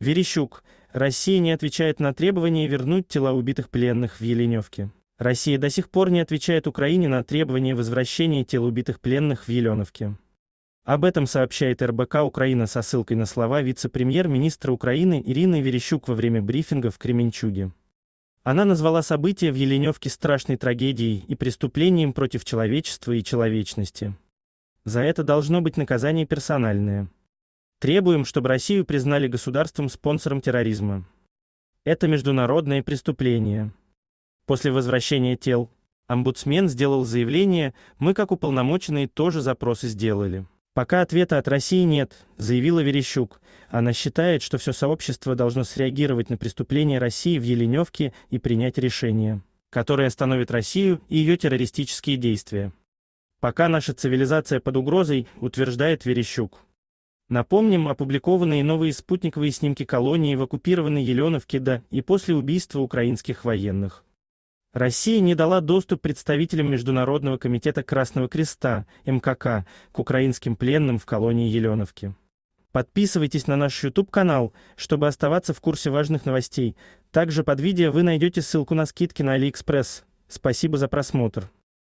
Верещук. Россия не отвечает на требование вернуть тела убитых пленных в Еленевке. Россия до сих пор не отвечает Украине на требование возвращения тел убитых пленных в Еленовке. Об этом сообщает РБК «Украина» со ссылкой на слова вице-премьер-министра Украины Ирины Верещук во время брифинга в Кременчуге. Она назвала события в Еленевке страшной трагедией и преступлением против человечества и человечности. За это должно быть наказание персональное. Требуем, чтобы Россию признали государством-спонсором терроризма. Это международное преступление. После возвращения тел омбудсмен сделал заявление, мы как уполномоченные тоже запросы сделали. Пока ответа от России нет, заявила Верещук. Она считает, что все сообщество должно среагировать на преступление России в Еленевке и принять решение, которое остановит Россию и ее террористические действия. Пока наша цивилизация под угрозой, утверждает Верещук. Напомним, опубликованные новые спутниковые снимки колонии в оккупированной Еленовке до и после убийства украинских военных. Россия не дала доступ представителям Международного комитета Красного Креста, МКК, к украинским пленным в колонии Еленовки. Подписывайтесь на наш YouTube-канал, чтобы оставаться в курсе важных новостей. Также под видео вы найдете ссылку на скидки на AliExpress. Спасибо за просмотр.